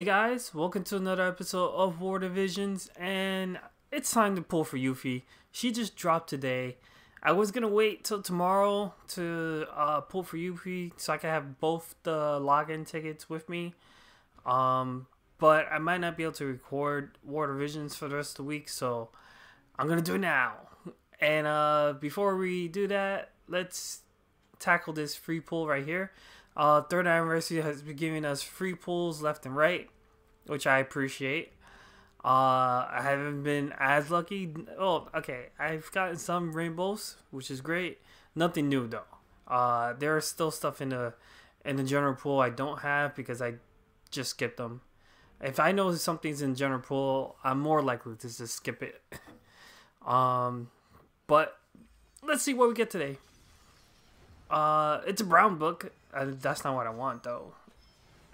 Hey guys, welcome to another episode of War Divisions, and it's time to pull for Yuffie. She just dropped today. I was gonna wait till tomorrow to uh, pull for Yuffie so I could have both the login tickets with me, um, but I might not be able to record War Divisions for the rest of the week, so I'm gonna do it now. And uh, before we do that, let's tackle this free pull right here. Uh, third anniversary has been giving us free pulls left and right, which I appreciate. Uh, I haven't been as lucky. Oh, okay. I've gotten some rainbows, which is great. Nothing new though. Uh, there is still stuff in the in the general pool I don't have because I just skip them. If I know something's in general pool, I'm more likely to just skip it. um, but let's see what we get today. Uh, it's a brown book. I, that's not what I want though.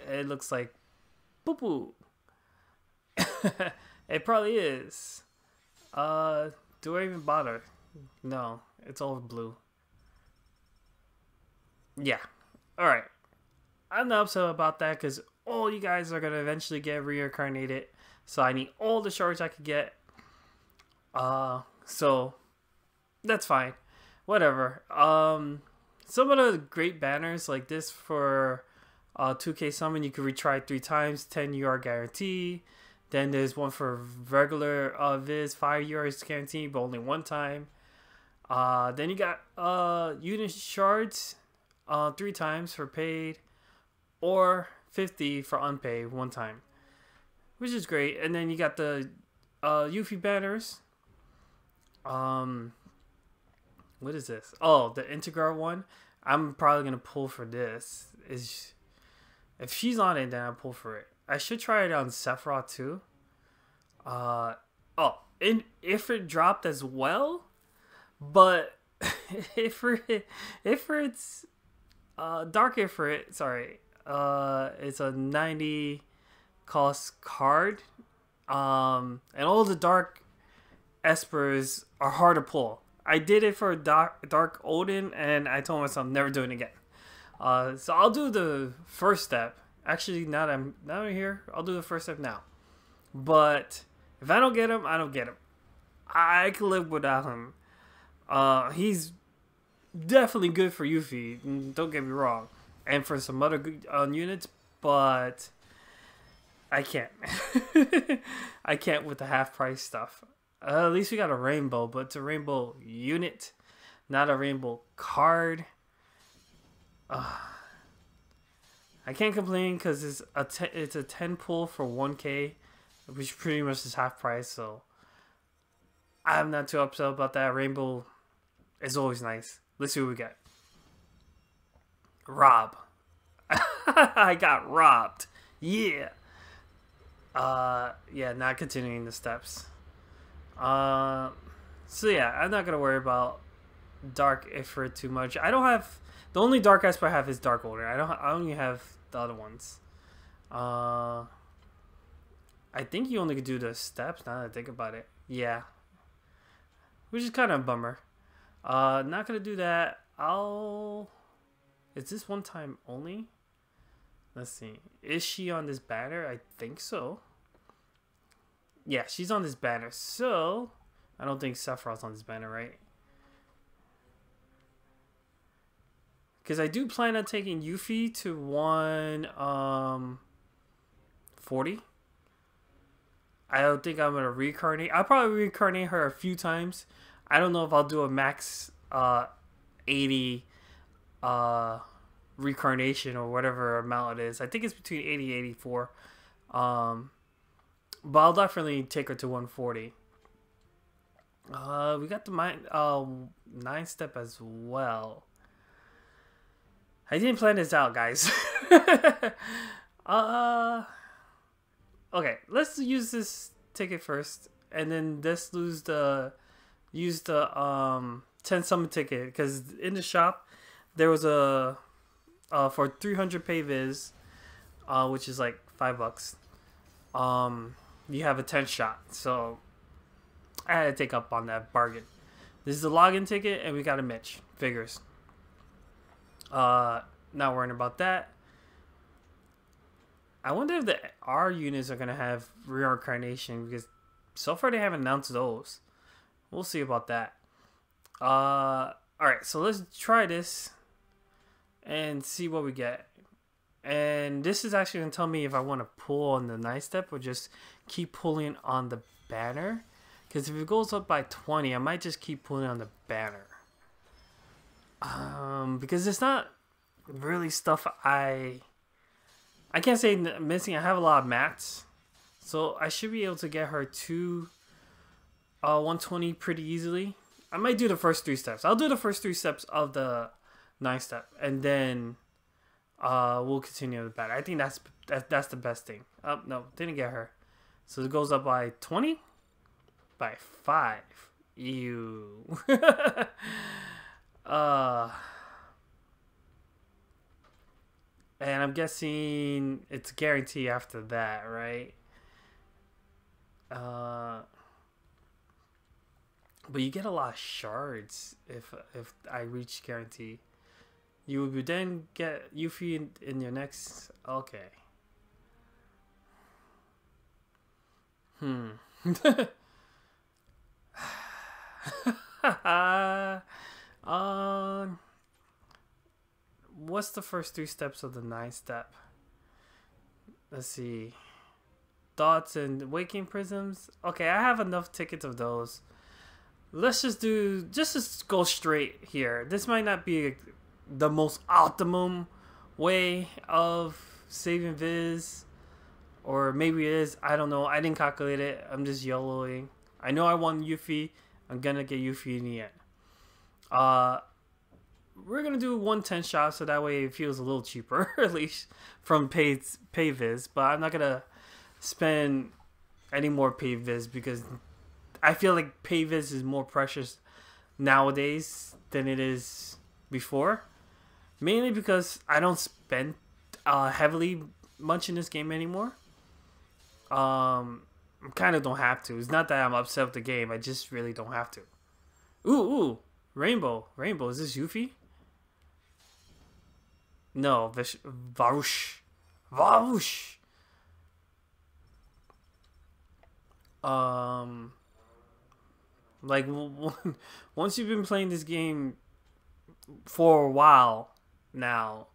It looks like poo poo. it probably is. Uh, do I even bother? No, it's all blue. Yeah. All right. I'm not upset about that because all you guys are gonna eventually get reincarnated. So I need all the shards I could get. Uh, so that's fine. Whatever. Um some of the great banners like this for uh, 2K Summon, you can retry three times, 10 UR guarantee. Then there's one for regular uh, Viz, 5 UR guarantee, but only one time. Uh, then you got uh, unit shards uh, three times for paid or 50 for unpaid one time, which is great. And then you got the uh, Yuffie banners. Um, what is this? Oh, the Integrar one. I'm probably gonna pull for this. Is if she's on it, then I pull for it. I should try it on Sephiroth too. Uh oh, and if it dropped as well, but if it, if it's uh dark it sorry, uh it's a ninety cost card. Um and all the dark espers are hard to pull. I did it for Dark, Dark Odin, and I told myself never doing it again. Uh, so I'll do the first step. Actually, now that I'm now that I'm here, I'll do the first step now. But if I don't get him, I don't get him. I, can live without him. Uh, he's definitely good for Yuffie. Don't get me wrong, and for some other good, uh, units, but I can't. I can't with the half price stuff. Uh, at least we got a rainbow, but it's a rainbow unit, not a rainbow card. Uh, I can't complain because it's a it's a ten pull for one k, which pretty much is half price. So I'm not too upset about that. Rainbow is always nice. Let's see what we got. Rob, I got robbed. Yeah. Uh, yeah. Not continuing the steps. Uh, so yeah, I'm not gonna worry about Dark Ifrit too much. I don't have the only Dark Esper I have is Dark Order. I don't. I only have the other ones. Uh, I think you only could do the steps. Now that I think about it, yeah, which is kind of a bummer. Uh, not gonna do that. I'll. Is this one time only? Let's see. Is she on this banner? I think so. Yeah, she's on this banner. So, I don't think Sephiroth's on this banner, right? Because I do plan on taking Yuffie to one um, 40. I don't think I'm going to reincarnate. I'll probably reincarnate her a few times. I don't know if I'll do a max uh, 80 uh, reincarnation or whatever amount it is. I think it's between 80 and 84. Um, but I'll definitely take her to 140. Uh, we got the um, nine step as well. I didn't plan this out, guys. uh, okay, let's use this ticket first, and then let's lose the use the um ten summon ticket because in the shop there was a uh for three hundred pay viz, uh, which is like five bucks. Um, you have a 10 shot. So I had to take up on that bargain. This is a login ticket, and we got a Mitch. Figures. Uh, not worrying about that. I wonder if the R units are going to have reincarnation, because so far they haven't announced those. We'll see about that. Uh, Alright, so let's try this and see what we get. And this is actually going to tell me if I want to pull on the night step or just keep pulling on the banner. Because if it goes up by 20, I might just keep pulling on the banner. Um, because it's not really stuff I... I can't say missing. I have a lot of mats. So I should be able to get her to uh, 120 pretty easily. I might do the first three steps. I'll do the first three steps of the nine step. And then uh, we'll continue the battle. I think that's, that, that's the best thing. Oh, no. Didn't get her. So it goes up by 20? By 5. Ew. uh, and I'm guessing it's guarantee after that, right? Uh, but you get a lot of shards if if I reach guarantee. You would then get Yuffie in, in your next. Okay. Hmm. um, what's the first three steps of the nine step? Let's see. Thoughts and waking prisms. Okay, I have enough tickets of those. Let's just do, just, just go straight here. This might not be the most optimum way of saving Viz or maybe it is. I don't know. I didn't calculate it. I'm just yellowing. I know I want Yuffie. I'm gonna get Yuffie in the end. Uh, we're gonna do 110 shot so that way it feels a little cheaper, at least from paid payviz. But I'm not gonna spend any more payvis because I feel like payvis is more precious nowadays than it is before. Mainly because I don't spend uh, heavily much in this game anymore. Um, kind of don't have to. It's not that I'm upset with the game. I just really don't have to. Ooh, ooh, Rainbow, Rainbow. Is this Yuffie? No, Vish- Varush, Varush. Um, like once you've been playing this game for a while now,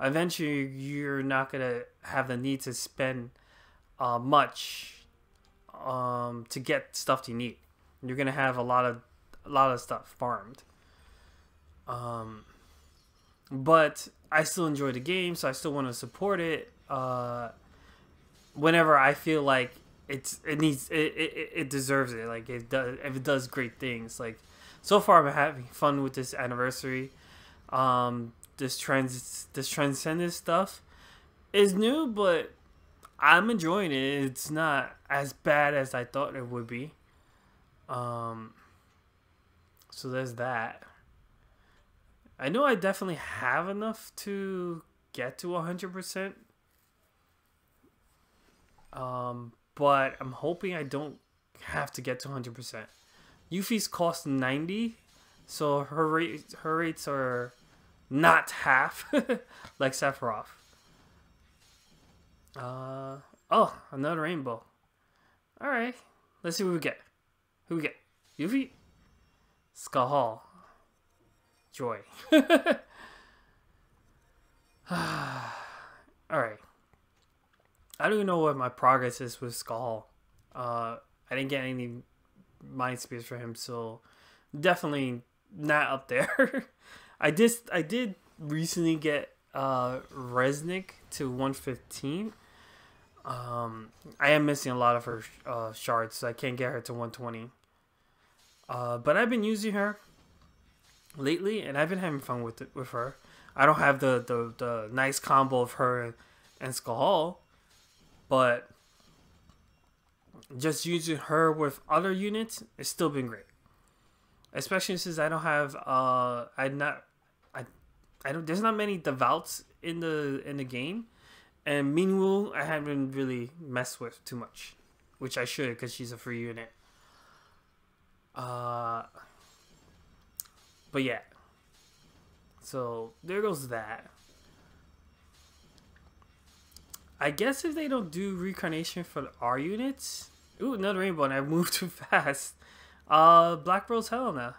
eventually you're not gonna have the need to spend uh, much um, to get stuff you need. You're gonna have a lot of a lot of stuff farmed. Um, but I still enjoy the game, so I still want to support it. Uh, whenever I feel like it's it needs it, it, it deserves it. Like it does if it does great things. Like so far, I'm having fun with this anniversary. Um, this trans this transcendent stuff is new, but I'm enjoying it. It's not as bad as I thought it would be. Um, so there's that. I know I definitely have enough to get to 100%. Um, but I'm hoping I don't have to get to 100%. Yuffie's cost 90, so her rate her rates are not half like Sephiroth. Uh, oh, another rainbow. All right, let's see what we get. Who we get? Yuffie? Skahal. Joy. All right. I don't even know what my progress is with Skull. Uh, I didn't get any mind spears for him, so definitely not up there. I just I did recently get uh Resnick to 115. Um, I am missing a lot of her uh, shards, so I can't get her to 120. Uh, but I've been using her lately, and I've been having fun with it, with her. I don't have the, the, the nice combo of her and Skull, but just using her with other units, it's still been great. Especially since I don't have uh, I not I I don't. There's not many devouts in the in the game and Minwoo, I haven't really messed with too much, which I should because she's a free unit. Uh, but yeah. So there goes that. I guess if they don't do reincarnation for the R units, ooh, another rainbow, and I moved too fast. Uh, Black Rose Helena.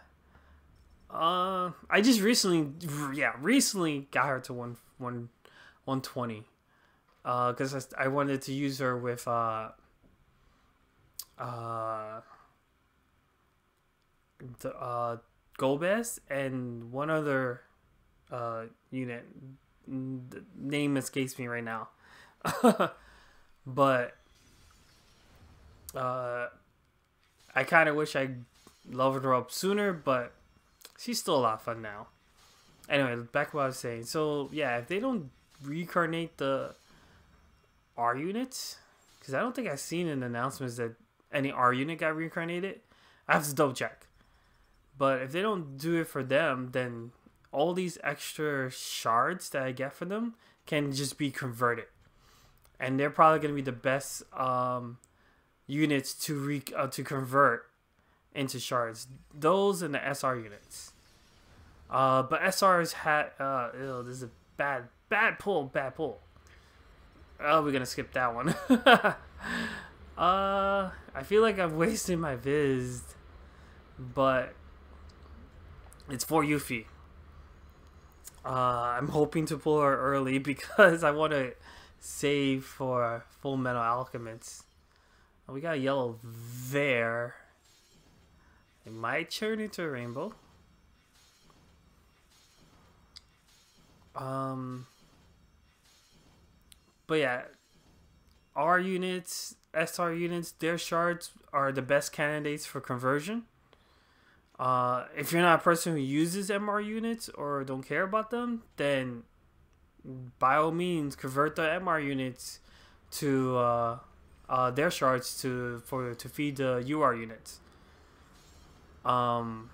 Uh, I just recently, yeah, recently got her to one one one twenty because uh, I, I, wanted to use her with uh, uh, the, uh, Golbez and one other uh, unit. The name escapes me right now, but uh, I kind of wish I leveled her up sooner, but she's still a lot of fun now. Anyway, back what I was saying. So yeah, if they don't reincarnate the R units? Because I don't think I've seen an announcement that any R unit got reincarnated. I have to double check. But if they don't do it for them, then all these extra shards that I get for them can just be converted. And they're probably going to be the best um, units to re- uh, to convert into shards. Those and the SR units. Uh, but SRs had uh, ew, this is a bad bad pull, bad pull. Oh, we're gonna skip that one. uh, I feel like I've wasted my viz, but it's for Yuffie. Uh, I'm hoping to pull her early because I want to save for Full Metal Alchemist. We got yellow there. It might turn into a rainbow. Um, but yeah, R units, SR units, their shards are the best candidates for conversion. Uh, if you're not a person who uses MR units or don't care about them, then by all means convert the MR units to uh, uh, their shards to for to feed the UR units. Um,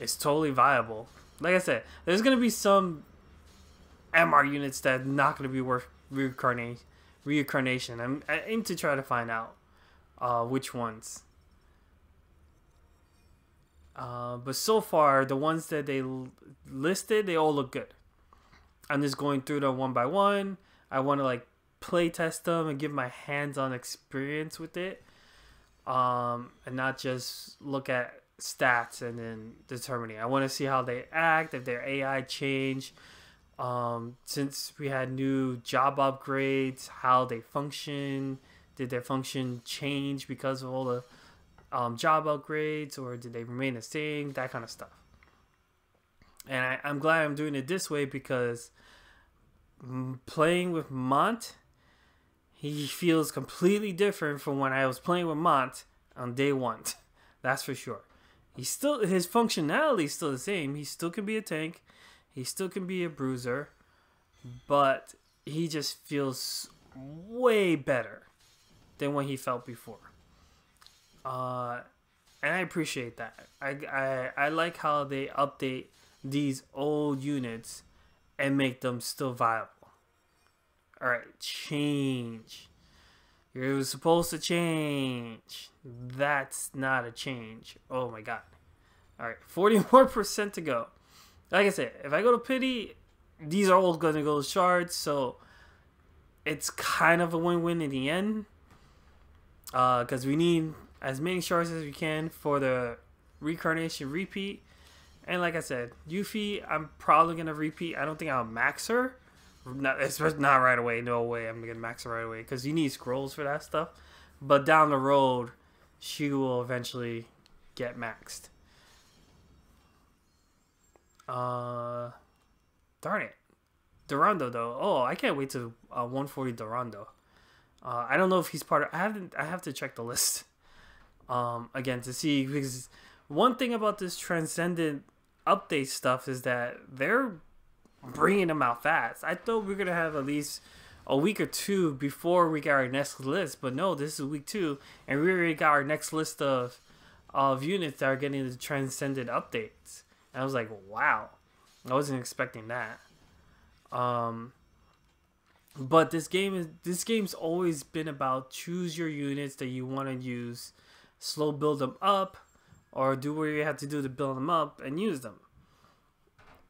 it's totally viable. Like I said, there's gonna be some MR units that not gonna be worth reincarnation. Reincarnation. I'm I aim to try to find out uh, which ones. Uh, but so far, the ones that they listed, they all look good. I'm just going through them one by one. I want to like play test them and give my hands-on experience with it, um, and not just look at stats and then determining. I want to see how they act, if their AI change, um, since we had new job upgrades, how they function, did their function change because of all the um, job upgrades, or did they remain the same? That kind of stuff. And I, I'm glad I'm doing it this way because playing with Mont, he feels completely different from when I was playing with Mont on day one. That's for sure. He still his functionality is still the same. He still can be a tank. He still can be a bruiser, but he just feels way better than what he felt before. Uh, and I appreciate that. I, I, I like how they update these old units and make them still viable. Alright, change. You're supposed to change. That's not a change. Oh my god. Alright, 40 more percent to go like I said, if I go to pity, these are all gonna go to shards, so it's kind of a win-win in the end. Because uh, we need as many shards as we can for the reincarnation repeat. And like I said, Yuffie, I'm probably gonna repeat. I don't think I'll max her. Not, not right away. No way. I'm gonna max her right away because you need scrolls for that stuff. But down the road, she will eventually get maxed. Uh, darn it, Durando though. Oh, I can't wait to uh, 140 Durando. Uh, I don't know if he's part of. I haven't. I have to check the list. Um, again to see because one thing about this transcendent update stuff is that they're bringing them out fast. I thought we are gonna have at least a week or two before we got our next list, but no, this is week two, and we already got our next list of of units that are getting the transcendent updates. And I was like, wow, I wasn't expecting that. Um, but this game is this game's always been about choose your units that you want to use, slow build them up, or do what you have to do to build them up and use them.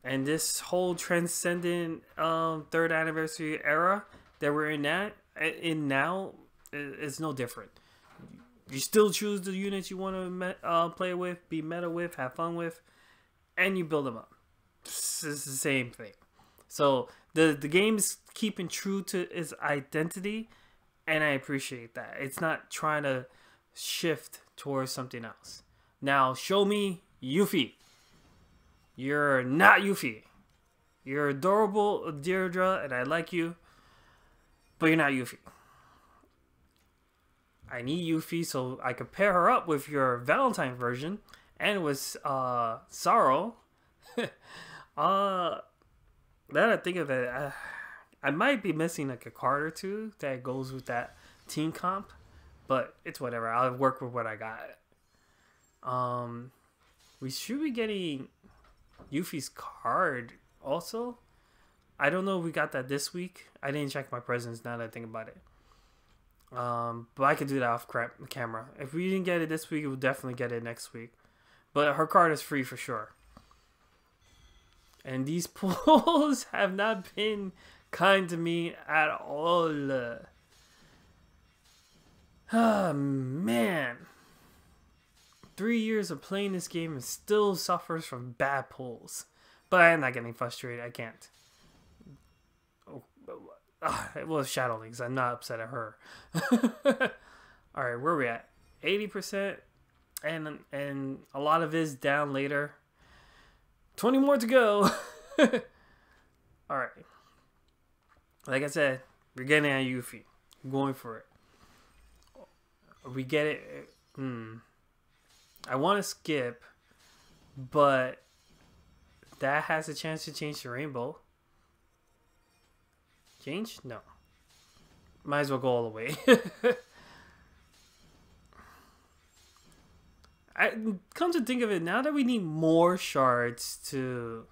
And this whole transcendent um, third anniversary era that we're in that eh, in now it's no different. You still choose the units you want to uh, play with, be meta with, have fun with, and you build them up. It's the same thing. So the the game is keeping true to its identity, and I appreciate that. It's not trying to shift towards something else. Now show me Yuffie. You're not Yuffie. You're adorable, Deirdre, and I like you, but you're not Yuffie. I need Yuffie so I could pair her up with your Valentine version and with uh, sorrow. uh, now that I think of it, I, uh, I might be missing like a card or two that goes with that team comp, but it's whatever. I'll work with what I got. Um, we should be getting Yuffie's card also. I don't know if we got that this week. I didn't check my presents now that I think about it. Um, but I could do that off camera. If we didn't get it this week, we'll definitely get it next week. But her card is free for sure. And these pulls have not been kind to me at all. Ah, oh, man. Three years of playing this game and still suffers from bad pulls. But I'm not getting frustrated. I can't. Oh, oh, it was Shadowlings. I'm not upset at her. Alright, where are we at? 80%? and and a lot of is down later. Twenty more to go. All right. Like I said, we're getting at Yuffie. I'm going for it. We get it. Hmm. I want to skip, but that has a chance to change the rainbow. Change? No. Might as well go all the way. I come to think of it, now that we need more shards to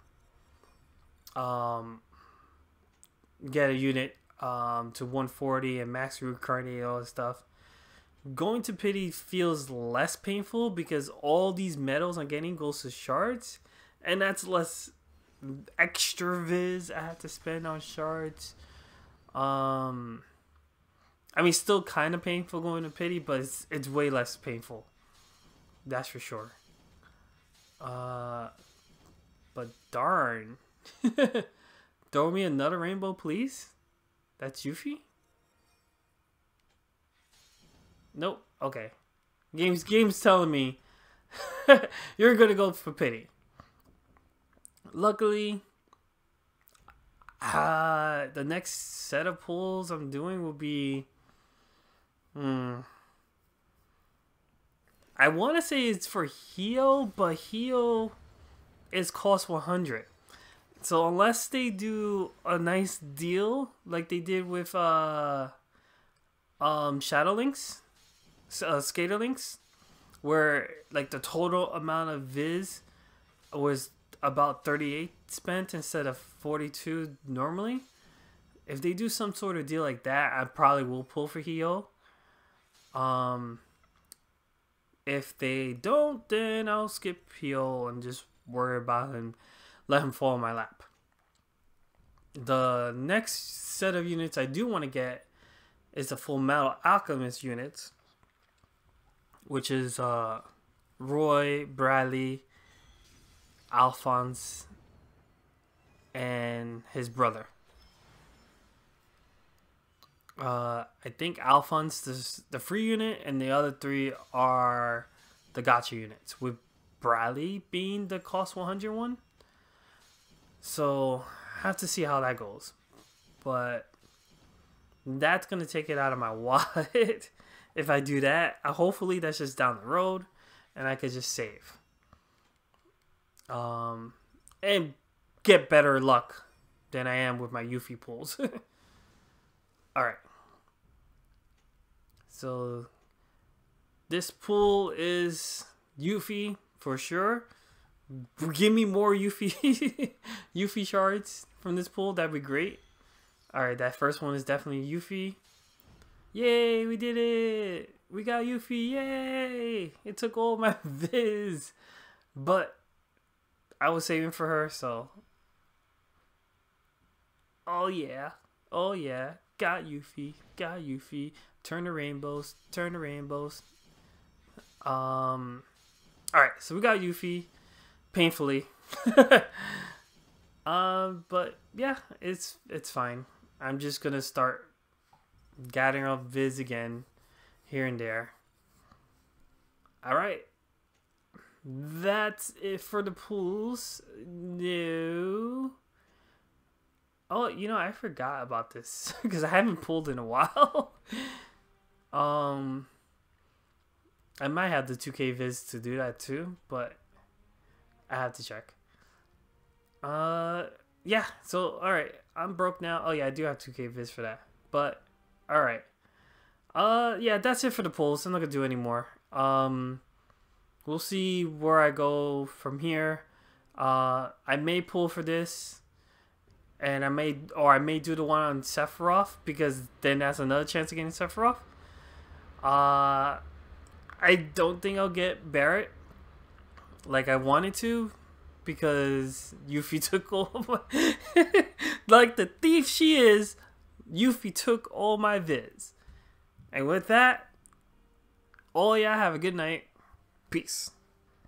um get a unit um to 140 and max reincarnate all that stuff. Going to pity feels less painful because all these medals I'm getting goes to shards, and that's less extra viz I have to spend on shards. Um, I mean, still kind of painful going to pity, but it's it's way less painful. That's for sure. Uh, but darn. Throw me another rainbow, please? That's Yuffie? Nope. Okay. Game's game's telling me you're gonna go for pity. Luckily, uh, the next set of pulls I'm doing will be I want to say it's for heal, but heal is cost 100. So unless they do a nice deal like they did with uh, um, Shadowlinks, uh, Skaterlinks, where like the total amount of Viz was about 38 spent instead of 42 normally. If they do some sort of deal like that, I probably will pull for heal. Um, if they don't, then I'll skip Peel and just worry about him, let him fall on my lap. The next set of units I do want to get is the Full Metal Alchemist units, which is uh, Roy, Bradley, Alphonse, and his brother. Uh, I think Alphonse the free unit, and the other three are the gotcha units, with Bradley being the cost 100 one. So, have to see how that goes. But that's going to take it out of my wallet. if I do that, uh, hopefully that's just down the road and I could just save. Um, and get better luck than I am with my Yuffie pulls. All right. So this pool is Yuffie for sure. Give me more Yuffie Yuffie shards from this pool. That'd be great. All right, that first one is definitely Yuffie. Yay, we did it. We got Yuffie. Yay! It took all my viz. But I was saving for her, so Oh yeah. Oh yeah got Yuffie, got Yuffie, turn the rainbows, turn the rainbows. Um, all right, so we got Yuffie, painfully. Um, but yeah, it's it's fine. I'm just gonna start gathering up Viz again, here and there. All right, that's it for the pools. No. Oh, you know, I forgot about this because I haven't pulled in a while. um, I might have the 2K Viz to do that too, but I have to check. Uh, yeah. So, all right, I'm broke now. Oh yeah, I do have 2K Viz for that. But, all right. Uh, yeah, that's it for the polls. I'm not gonna do any more. Um, we'll see where I go from here. Uh, I may pull for this and I may or I may do the one on Sephiroth because then that's another chance of getting Sephiroth. Uh, I don't think I'll get Barrett like I wanted to because Yuffie took all my like the thief she is. Yuffie took all my vids, and with that, all y'all have a good night. Peace.